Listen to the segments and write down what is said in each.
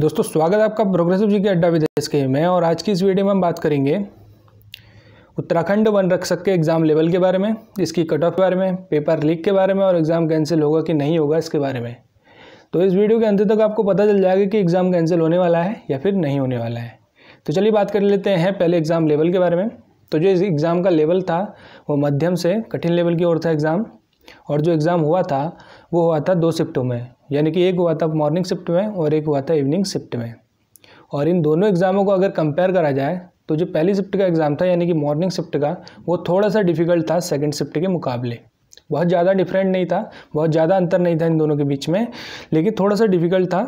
दोस्तों स्वागत है आपका प्रोग्रेसिव जी के अड्डा विदेश के में और आज की इस वीडियो में हम बात करेंगे उत्तराखंड वन रक्षक के एग्ज़ाम लेवल के बारे में इसकी कट ऑफ के बारे में पेपर लीक के बारे में और एग्ज़ाम कैंसिल होगा कि नहीं होगा इसके बारे में तो इस वीडियो के अंत तक आपको पता चल जाएगा कि एग्ज़ाम कैंसिल होने वाला है या फिर नहीं होने वाला है तो चलिए बात कर लेते हैं पहले एग्ज़ाम लेवल के बारे में तो जो इस एग्ज़ाम का लेवल था वो मध्यम से कठिन लेवल की ओर था एग्ज़ाम और जो एग्ज़ाम हुआ था वो हुआ था दो शिफ्टों में यानी कि एक हुआ था मॉर्निंग शिफ्ट में और एक हुआ था इवनिंग शिफ्ट में और इन दोनों एग्ज़ामों को अगर कंपेयर करा जाए तो जो पहली शिफ्ट का एग्ज़ाम था यानी कि मॉर्निंग शिफ्ट का वो थोड़ा सा डिफ़िकल्ट था सेकेंड शिफ्ट के मुकाबले बहुत ज़्यादा डिफरेंट नहीं था बहुत ज़्यादा अंतर नहीं था इन दोनों के बीच में लेकिन थोड़ा सा डिफ़िकल्ट था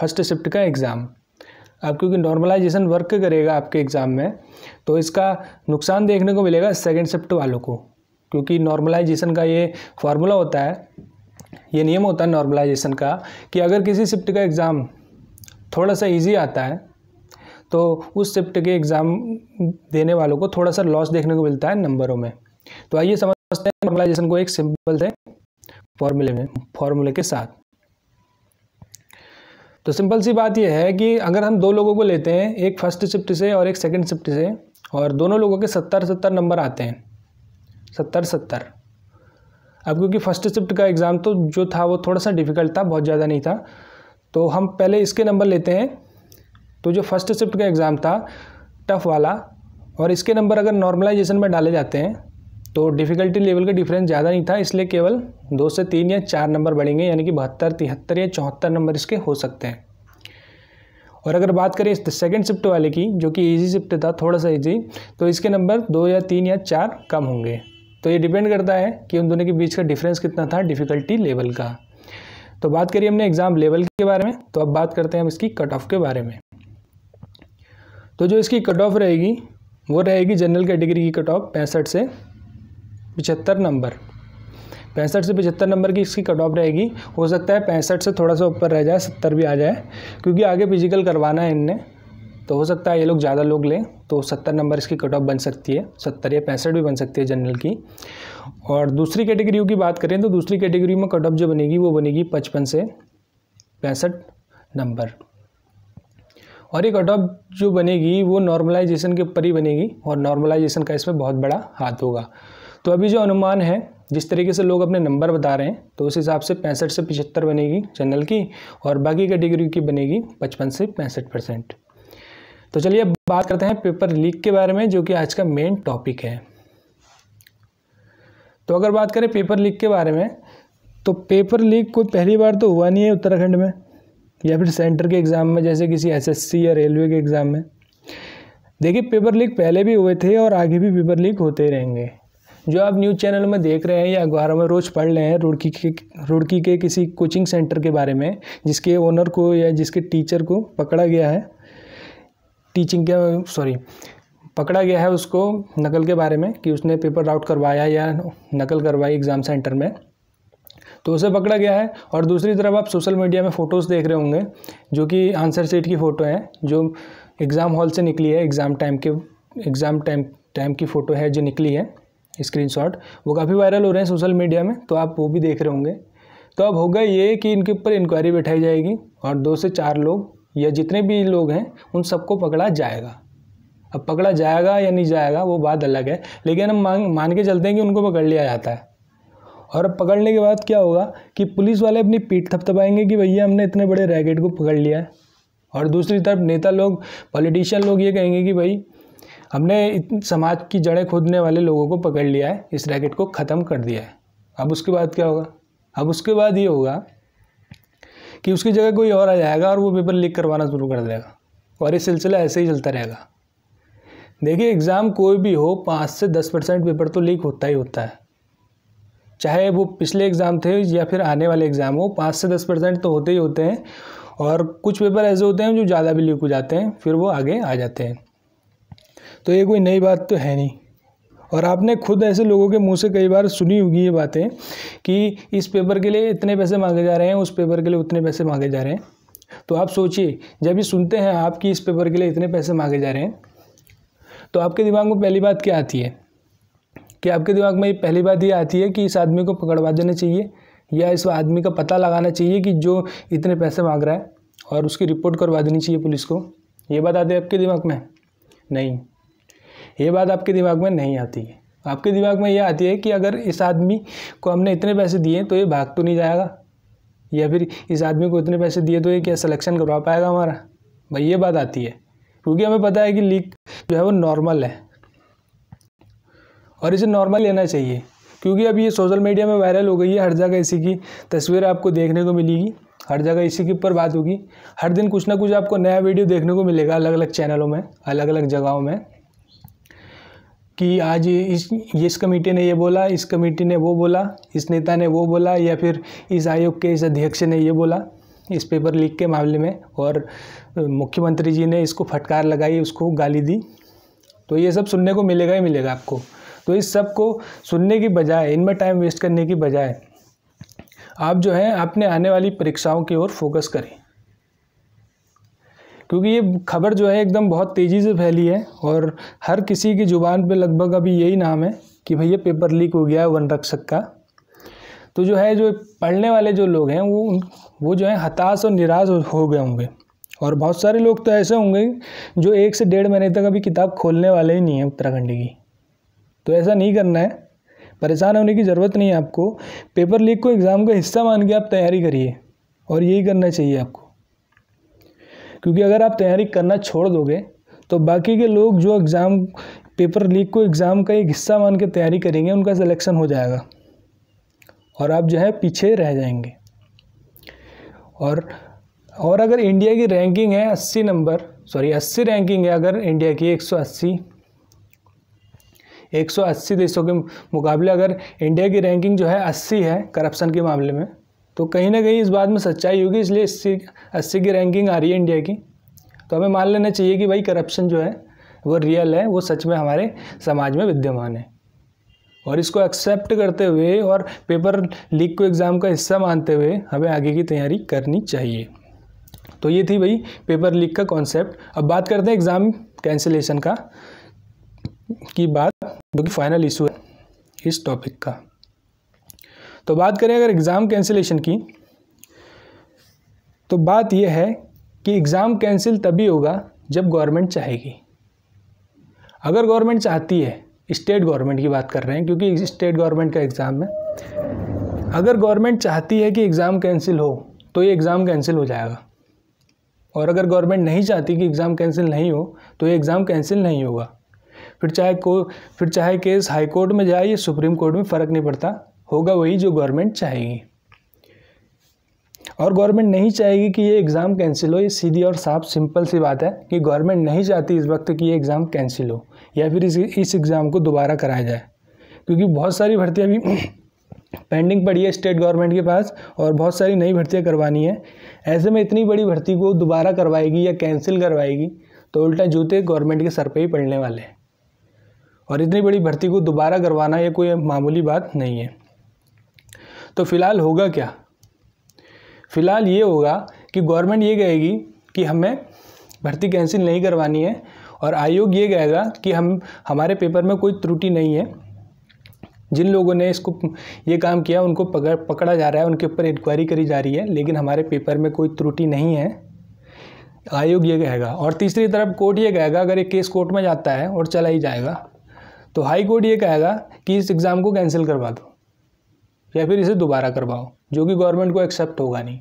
फर्स्ट शिफ्ट का एग्ज़ाम अब क्योंकि नॉर्मलाइजेशन वर्क करेगा आपके एग्ज़ाम में तो इसका नुकसान देखने को मिलेगा सेकेंड शिफ्ट वालों को क्योंकि नॉर्मलाइजेशन का ये फार्मूला होता है ये नियम होता है नॉर्मलाइजेशन का कि अगर किसी शिफ्ट का एग्ज़ाम थोड़ा सा ईजी आता है तो उस शिफ्ट के एग्ज़ाम देने वालों को थोड़ा सा लॉस देखने को मिलता है नंबरों में तो आइए समझते हैं नॉर्मलाइजेशन को एक सिंपल से फॉर्मूले में फॉर्मूले के साथ तो सिंपल सी बात यह है कि अगर हम दो लोगों को लेते हैं एक फर्स्ट शिफ्ट से और एक सेकंड शिफ्ट से और दोनों लोगों के सत्तर सत्तर नंबर आते हैं सत्तर सत्तर अब क्योंकि फर्स्ट शिफ्ट का एग्ज़ाम तो जो था वो थोड़ा सा डिफ़िकल्ट था बहुत ज़्यादा नहीं था तो हम पहले इसके नंबर लेते हैं तो जो फर्स्ट शिफ्ट का एग्ज़ाम था टफ़ वाला और इसके नंबर अगर नॉर्मलाइजेशन में डाले जाते हैं तो डिफ़िकल्टी लेवल का डिफरेंस ज़्यादा नहीं था इसलिए केवल दो से तीन या चार नंबर बढ़ेंगे यानी कि बहत्तर तिहत्तर या चौहत्तर नंबर इसके हो सकते हैं और अगर बात करें इस सेकेंड शिफ्ट वाले की जो कि ईजी शिफ्ट था थोड़ा सा ईजी तो इसके नंबर दो या तीन या चार कम होंगे तो ये डिपेंड करता है कि उन दोनों के बीच का डिफरेंस कितना था डिफ़िकल्टी लेवल का तो बात करिए हमने एग्ज़ाम लेवल के बारे में तो अब बात करते हैं हम इसकी कट ऑफ के बारे में तो जो इसकी कट ऑफ रहेगी वो रहेगी जनरल कैटेगरी की कट ऑफ पैंसठ से पिछहत्तर नंबर पैंसठ से पिचहत्तर नंबर की इसकी कट ऑफ रहेगी हो सकता है पैंसठ से थोड़ा सा ऊपर रह जाए सत्तर भी आ जाए क्योंकि आगे फिजिकल करवाना है इनने तो हो सकता है ये लोग ज़्यादा लोग लें तो सत्तर नंबर इसकी कट ऑफ बन सकती है सत्तर या पैंसठ भी बन सकती है जनरल की और दूसरी कैटेगरी की बात करें तो दूसरी कैटेगरी में कट ऑफ जो बनेगी वो बनेगी पचपन से पैंसठ नंबर और ये कट ऑफ जो बनेगी वो नॉर्मलाइजेशन के ऊपर ही बनेगी और नॉर्मलाइजेशन का इसमें बहुत बड़ा हाथ होगा तो अभी जो अनुमान है जिस तरीके से लोग अपने नंबर बता रहे हैं तो उस हिसाब से पैंसठ से पिछहत्तर बनेगी जनरल की और बाकी कैटेगरी की बनेगी पचपन से पैंसठ परसेंट तो चलिए बात करते हैं पेपर लीक के बारे में जो कि आज का मेन टॉपिक है तो अगर बात करें पेपर लीक के बारे में तो पेपर लीक कोई पहली बार तो हुआ नहीं है उत्तराखंड में या फिर सेंटर के एग्ज़ाम में जैसे किसी एसएससी या रेलवे के एग्ज़ाम में देखिए पेपर लीक पहले भी हुए थे और आगे भी पेपर लीक होते रहेंगे जो आप न्यूज़ चैनल में देख रहे हैं या अखबारों में रोज़ पढ़ रहे हैं रुड़की के रुड़की के किसी कोचिंग सेंटर के बारे में जिसके ओनर को या जिसके टीचर को पकड़ा गया है टीचिंग के सॉरी पकड़ा गया है उसको नकल के बारे में कि उसने पेपर राउट करवाया या नकल करवाई एग्ज़ाम सेंटर में तो उसे पकड़ा गया है और दूसरी तरफ आप सोशल मीडिया में फ़ोटोज़ देख रहे होंगे जो कि आंसर सीट की फ़ोटो है जो एग्ज़ाम हॉल से निकली है एग्ज़ाम टाइम के एग्ज़ाम टाइम टाइम की फ़ोटो है जो निकली है स्क्रीनशॉट वो काफ़ी वायरल हो रहे हैं सोशल मीडिया में तो आप वो भी देख रहे होंगे तो अब होगा ये कि इनके ऊपर इंक्वायरी बैठाई जाएगी और दो से चार लोग या जितने भी लोग हैं उन सबको पकड़ा जाएगा अब पकड़ा जाएगा या नहीं जाएगा वो बात अलग है लेकिन हम मांग मान के चलते हैं कि उनको पकड़ लिया जाता है और अब पकड़ने के बाद क्या होगा कि पुलिस वाले अपनी पीठ थपथपाएंगे कि भैया हमने इतने बड़े रैकेट को पकड़ लिया है और दूसरी तरफ नेता लोग पॉलिटिशियन लोग ये कहेंगे कि भाई हमने समाज की जड़ें खोदने वाले लोगों को पकड़ लिया है इस रैकेट को ख़त्म कर दिया है अब उसके बाद क्या होगा अब उसके बाद ये होगा कि उसकी जगह कोई और आ जाएगा और वो पेपर लीक करवाना शुरू कर देगा और ये सिलसिला ऐसे ही चलता रहेगा देखिए एग्ज़ाम कोई भी हो पाँच से दस परसेंट पेपर तो लीक होता ही होता है चाहे वो पिछले एग्ज़ाम थे या फिर आने वाले एग्ज़ाम हो पाँच से दस परसेंट तो होते ही होते हैं और कुछ पेपर ऐसे होते हैं जो ज़्यादा भी लीक हो जाते हैं फिर वो आगे आ जाते हैं तो ये कोई नई बात तो है नहीं और आपने खुद ऐसे लोगों के मुंह से कई बार सुनी होगी ये बातें कि इस पेपर के लिए इतने पैसे मांगे जा रहे हैं उस पेपर के लिए उतने पैसे मांगे जा रहे हैं तो आप सोचिए जब ये सुनते हैं आपकी इस पेपर के लिए इतने पैसे मांगे जा रहे हैं तो आपके दिमाग में पहली बात क्या आती है कि आपके दिमाग में पहली बात ये आती है कि इस आदमी को पकड़वा देना चाहिए या इस आदमी का पता लगाना चाहिए कि जो इतने पैसे मांग रहा है और उसकी रिपोर्ट करवा देनी चाहिए पुलिस को ये बात आती है आपके दिमाग में नहीं ये बात आपके दिमाग में नहीं आती है आपके दिमाग में ये आती है कि अगर इस आदमी को हमने इतने पैसे दिए तो ये भाग तो नहीं जाएगा या फिर इस आदमी को इतने पैसे दिए तो ये क्या सिलेक्शन करवा पाएगा हमारा भाई ये बात आती है क्योंकि हमें पता है कि लीक जो है वो नॉर्मल है और इसे नॉर्मल लेना चाहिए क्योंकि अब ये सोशल मीडिया में वायरल हो गई है हर जगह इसी की तस्वीर आपको देखने को मिलेगी हर जगह इसी के ऊपर बात होगी हर दिन कुछ ना कुछ आपको नया वीडियो देखने को मिलेगा अलग अलग चैनलों में अलग अलग जगहों में कि आज इस इस कमेटी ने ये बोला इस कमेटी ने वो बोला इस नेता ने वो बोला या फिर इस आयोग के इस अध्यक्ष ने ये बोला इस पेपर लीक के मामले में और मुख्यमंत्री जी ने इसको फटकार लगाई उसको गाली दी तो ये सब सुनने को मिलेगा ही मिलेगा आपको तो इस सब को सुनने की बजाय इनमें टाइम वेस्ट करने की बजाय आप जो है अपने आने वाली परीक्षाओं की ओर फोकस करें क्योंकि ये खबर जो है एकदम बहुत तेज़ी से फैली है और हर किसी की ज़ुबान पे लगभग अभी यही नाम है कि भैया पेपर लीक हो गया है वन रक्षक का तो जो है जो पढ़ने वाले जो लोग हैं वो वो जो है हताश और निराश हो गए होंगे और बहुत सारे लोग तो ऐसे होंगे जो एक से डेढ़ महीने तक अभी किताब खोलने वाले ही नहीं हैं उत्तराखंड की तो ऐसा नहीं करना है परेशान होने की ज़रूरत नहीं है आपको पेपर लीक को एग्ज़ाम का हिस्सा मान के आप तैयारी करिए और यही करना चाहिए आपको क्योंकि अगर आप तैयारी करना छोड़ दोगे तो बाकी के लोग जो एग्ज़ाम पेपर लीक को एग्ज़ाम का एक हिस्सा मान के तैयारी करेंगे उनका सिलेक्शन हो जाएगा और आप जो है पीछे रह जाएंगे और और अगर इंडिया की रैंकिंग है अस्सी नंबर सॉरी अस्सी रैंकिंग है अगर इंडिया की एक सौ अस्सी एक सौ अस्सी देशों के मुकाबले अगर इंडिया की रैंकिंग जो है अस्सी है करप्शन के मामले में तो कहीं ना कहीं इस बात में सच्चाई होगी इसलिए अस्सी अस्सी की रैंकिंग आ रही है इंडिया की तो हमें मान लेना चाहिए कि भाई करप्शन जो है वो रियल है वो सच में हमारे समाज में विद्यमान है और इसको एक्सेप्ट करते हुए और पेपर लीक को एग्ज़ाम का हिस्सा मानते हुए हमें आगे की तैयारी करनी चाहिए तो ये थी भाई पेपर लीक का कॉन्सेप्ट अब बात करते हैं एग्ज़ाम कैंसिलेशन का की बात जो कि फाइनल इशू है इस टॉपिक का तो बात करें अगर एग्ज़ाम कैंसिलेशन की तो बात यह है कि एग्ज़ाम कैंसिल तभी होगा जब गवर्नमेंट चाहेगी अगर गवर्नमेंट चाहती है स्टेट गवर्नमेंट की बात कर रहे हैं क्योंकि स्टेट गवर्नमेंट का एग्ज़ाम है अगर गवर्नमेंट चाहती है कि एग्ज़ाम कैंसिल हो तो ये एग्ज़ाम कैंसिल हो जाएगा और अगर गवर्नमेंट नहीं चाहती कि एग्ज़ाम कैंसिल नहीं हो तो ये एग्ज़ाम कैंसिल नहीं होगा फिर चाहे को फिर चाहे केस हाई कोर्ट में जाए या सुप्रीम कोर्ट में फ़र्क नहीं पड़ता होगा वही जो गवर्नमेंट चाहेगी और गवर्नमेंट नहीं चाहेगी कि ये एग्ज़ाम कैंसिल हो ये सीधी और साफ सिंपल सी बात है कि गवर्नमेंट नहीं चाहती इस वक्त कि ये एग्ज़ाम कैंसिल हो या फिर इस इस एग्ज़ाम को दोबारा कराया जाए क्योंकि बहुत सारी भर्तियाँ भी पेंडिंग पड़ी है स्टेट गवर्नमेंट के पास और बहुत सारी नई भर्तियाँ करवानी है ऐसे में इतनी बड़ी भर्ती को दोबारा करवाएगी या कैंसिल करवाएगी तो उल्टा जूते गवर्नमेंट के सर पर ही पड़ने वाले हैं और इतनी बड़ी भर्ती को दोबारा करवाना ये कोई मामूली बात नहीं है तो फ़िलहाल होगा क्या फ़िलहाल ये होगा कि गवर्नमेंट ये कहेगी कि हमें भर्ती कैंसिल नहीं करवानी है और आयोग ये कहेगा कि हम हमारे पेपर में कोई त्रुटि नहीं है जिन लोगों ने इसको ये काम किया उनको पकड़ पकड़ा जा रहा है उनके ऊपर इंक्वायरी करी जा रही है लेकिन हमारे पेपर में कोई त्रुटि नहीं है आयोग ये कहेगा और तीसरी तरफ कोर्ट ये कहेगा अगर एक केस कोर्ट में जाता है और चला ही जाएगा तो हाई कोर्ट ये कहेगा कि इस एग्ज़ाम को कैंसिल करवा दो या फिर इसे दोबारा करवाओ जो कि गवर्नमेंट को एक्सेप्ट होगा नहीं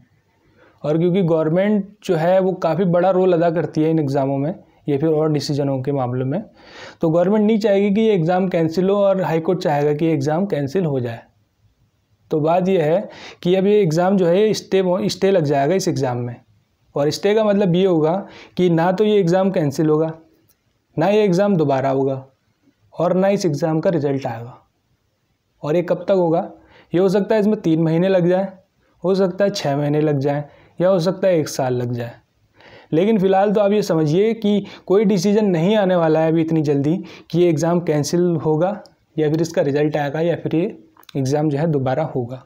और क्योंकि गवर्नमेंट जो है वो काफ़ी बड़ा रोल अदा करती है इन एग्ज़ामों में या फिर और डिसीजनों के मामले में तो गवर्नमेंट नहीं चाहेगी कि ये एग्ज़ाम कैंसिल हो और हाईकोर्ट चाहेगा कि ये एग्ज़ाम कैंसिल हो जाए तो बात यह है कि अब ये एग्ज़ाम जो है ये स्टे स्टे लग जाएगा इस एग्ज़ाम में और स्टे का मतलब ये होगा कि ना तो ये एग्ज़ाम कैंसिल होगा ना ये एग्ज़ाम दोबारा होगा और ना इस एग्ज़ाम का रिज़ल्ट आएगा और ये कब तक होगा ये हो सकता है इसमें तीन महीने लग जाए हो सकता है छः महीने लग जाए या हो सकता है एक साल लग जाए लेकिन फ़िलहाल तो आप ये समझिए कि कोई डिसीजन नहीं आने वाला है अभी इतनी जल्दी कि ये एग्ज़ाम कैंसिल होगा या फिर इसका रिज़ल्ट आएगा या फिर ये एग्ज़ाम जो है दोबारा होगा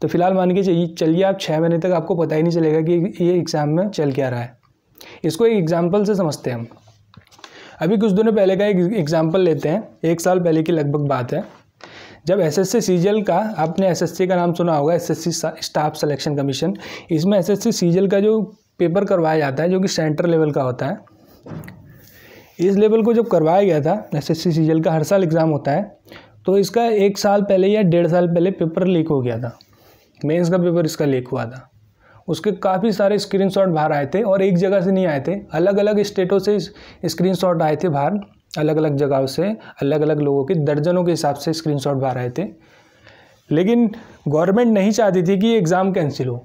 तो फिलहाल मान के चलिए चलिए आप छः महीने तक आपको पता ही नहीं चलेगा कि ये एग्ज़ाम में चल क्या रहा है इसको एक एग्ज़ाम्पल से समझते हैं हम अभी कुछ दिनों पहले का एक एग्ज़ाम्पल लेते हैं एक साल पहले की लगभग बात है जब एसएससी सीजल का आपने एसएससी का नाम सुना होगा एसएससी स्टाफ सिलेक्शन कमीशन इसमें एसएससी सीजल का जो पेपर करवाया जाता है जो कि सेंटर लेवल का होता है इस लेवल को जब करवाया गया था एसएससी सीजल का हर साल एग्ज़ाम होता है तो इसका एक साल पहले या डेढ़ साल पहले पेपर लीक हो गया था मेन्स का पेपर इसका लीक हुआ था उसके काफ़ी सारे स्क्रीनशॉट बाहर आए थे और एक जगह से नहीं आए थे अलग अलग स्टेटों से स्क्रीनशॉट आए थे बाहर अलग अलग जगहों से अलग अलग लोगों के दर्जनों के हिसाब से स्क्रीनशॉट बाहर आए थे लेकिन गवर्नमेंट नहीं चाहती थी कि एग्ज़ाम कैंसिल हो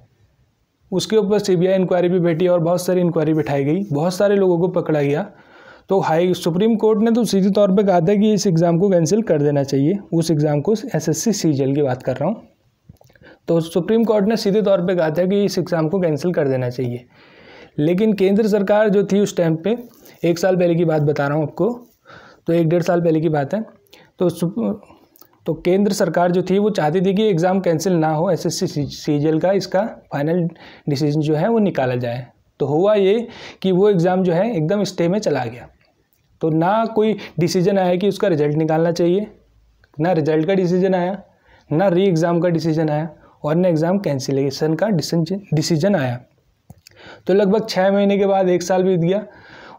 उसके ऊपर सीबीआई इंक्वायरी भी बैठी और बहुत सारी इंक्वायरी बैठाई गई बहुत सारे लोगों को पकड़ा गया तो हाई सुप्रीम कोर्ट ने तो सीधे तौर पे कहा था कि इस एग्ज़ाम को कैंसिल कर देना चाहिए उस एग्ज़ाम को एसएससी सीजीएल की बात कर रहा हूँ तो सुप्रीम कोर्ट ने सीधे तौर पे कहा था कि इस एग्ज़ाम को कैंसिल कर देना चाहिए लेकिन केंद्र सरकार जो थी उस टाइम पर एक साल पहले की बात बता रहा हूँ आपको तो एक डेढ़ साल पहले की बात है तो तो केंद्र सरकार जो थी वो चाहती थी कि एग्ज़ाम कैंसिल ना हो एस एस सी का इसका फाइनल डिसीजन जो है वो निकाला जाए तो हुआ ये कि वो एग्ज़ाम जो है एकदम स्टे में चला गया तो ना कोई डिसीजन आया कि उसका रिजल्ट निकालना चाहिए ना रिजल्ट का डिसीजन आया ना री एग्ज़ाम का डिसीजन आया और ना एग्ज़ाम कैंसिलेशन का डिसीजन आया तो लगभग छः महीने के बाद एक साल बीत गया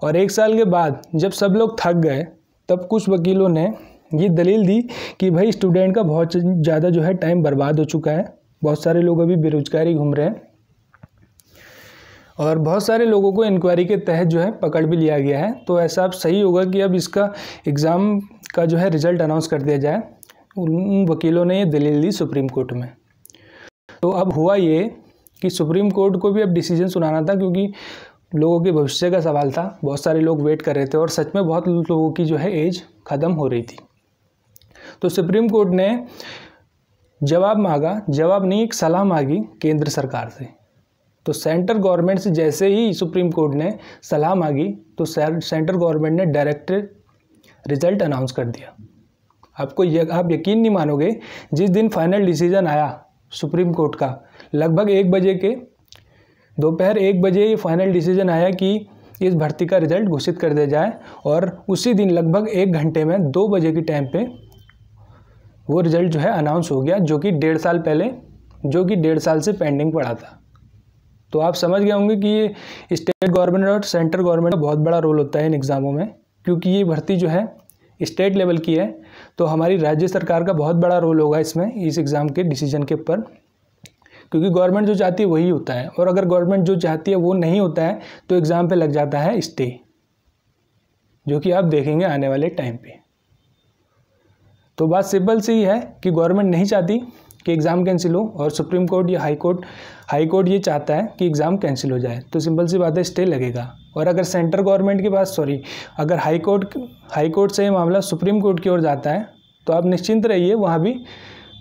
और एक साल के बाद जब सब लोग थक गए तब कुछ वकीलों ने ये दलील दी कि भाई स्टूडेंट का बहुत ज़्यादा जो है टाइम बर्बाद हो चुका है बहुत सारे लोग अभी बेरोजगारी घूम रहे हैं और बहुत सारे लोगों को इंक्वायरी के तहत जो है पकड़ भी लिया गया है तो ऐसा अब सही होगा कि अब इसका एग्ज़ाम का जो है रिज़ल्ट अनाउंस कर दिया जाए उन वकीलों ने ये दलील दी सुप्रीम कोर्ट में तो अब हुआ ये कि सुप्रीम कोर्ट को भी अब डिसीजन सुनाना था क्योंकि लोगों के भविष्य का सवाल था बहुत सारे लोग वेट कर रहे थे और सच में बहुत लोगों की जो है एज ख़त्म हो रही थी तो सुप्रीम कोर्ट ने जवाब मांगा जवाब नहीं एक सलाह मांगी केंद्र सरकार से तो सेंट्रल गवर्नमेंट से जैसे ही सुप्रीम कोर्ट ने सलाह मांगी तो सेंट्रल गवर्नमेंट ने डायरेक्ट रिजल्ट अनाउंस कर दिया आपको य, आप यकीन नहीं मानोगे जिस दिन फाइनल डिसीजन आया सुप्रीम कोर्ट का लगभग एक बजे के दोपहर एक बजे ये फाइनल डिसीजन आया कि इस भर्ती का रिजल्ट घोषित कर दिया जाए और उसी दिन लगभग एक घंटे में दो बजे के टाइम पे वो रिज़ल्ट जो है अनाउंस हो गया जो कि डेढ़ साल पहले जो कि डेढ़ साल से पेंडिंग पड़ा था तो आप समझ गए होंगे कि ये स्टेट गवर्नमेंट और सेंट्रल गवर्नमेंट का बहुत बड़ा रोल होता है इन एग्ज़ामों में क्योंकि ये भर्ती जो है स्टेट लेवल की है तो हमारी राज्य सरकार का बहुत बड़ा रोल होगा इसमें इस एग्ज़ाम के डिसीजन के ऊपर क्योंकि गवर्नमेंट जो चाहती है वही होता है और अगर गवर्नमेंट जो चाहती है वो नहीं होता है तो एग्ज़ाम पे लग जाता है स्टे जो कि आप देखेंगे आने वाले टाइम पे तो बात सिंपल सी है कि गवर्नमेंट नहीं चाहती कि एग्ज़ाम कैंसिल हो और सुप्रीम कोर्ट या हाई कोर्ट हाई कोर्ट ये चाहता है कि एग्ज़ाम कैंसिल हो जाए तो सिंपल सी बात है स्टे लगेगा और अगर सेंट्रल गवर्नमेंट के पास सॉरी अगर हाई कोर्ट हाई कोर्ट से ये मामला सुप्रीम कोर्ट की ओर जाता है तो आप निश्चिंत रहिए वहाँ भी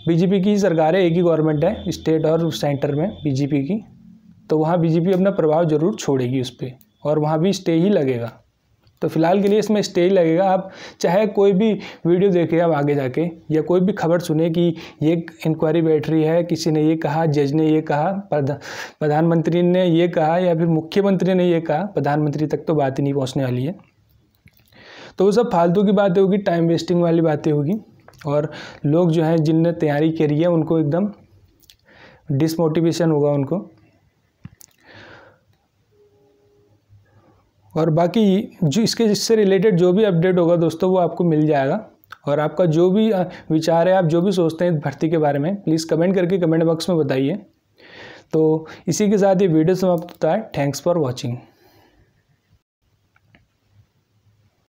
बीजेपी की सरकार है एक ही गवर्नमेंट है स्टेट और सेंटर में बीजेपी की तो वहाँ बीजेपी अपना प्रभाव जरूर छोड़ेगी उस पर और वहाँ भी स्टे ही लगेगा तो फिलहाल के लिए इसमें स्टे ही लगेगा आप चाहे कोई भी वीडियो देखें आप आगे जाके या कोई भी खबर सुने कि ये इंक्वायरी बैठ रही है किसी ने ये कहा जज ने ये कहा प्रधानमंत्री ने ये कहा या फिर मुख्यमंत्री ने ये कहा प्रधानमंत्री तक तो बात ही नहीं पहुँचने वाली है तो वो सब फालतू की बातें होगी टाइम वेस्टिंग वाली बातें होगी और लोग जो हैं जिनने तैयारी करी है उनको एकदम डिसमोटिवेशन होगा उनको और बाकी जो इसके इससे रिलेटेड जो भी अपडेट होगा दोस्तों वो आपको मिल जाएगा और आपका जो भी विचार है आप जो भी सोचते हैं भर्ती के बारे में प्लीज़ कमेंट करके कमेंट बॉक्स में बताइए तो इसी के साथ ये वीडियो समाप्त होता है थैंक्स फॉर वॉचिंग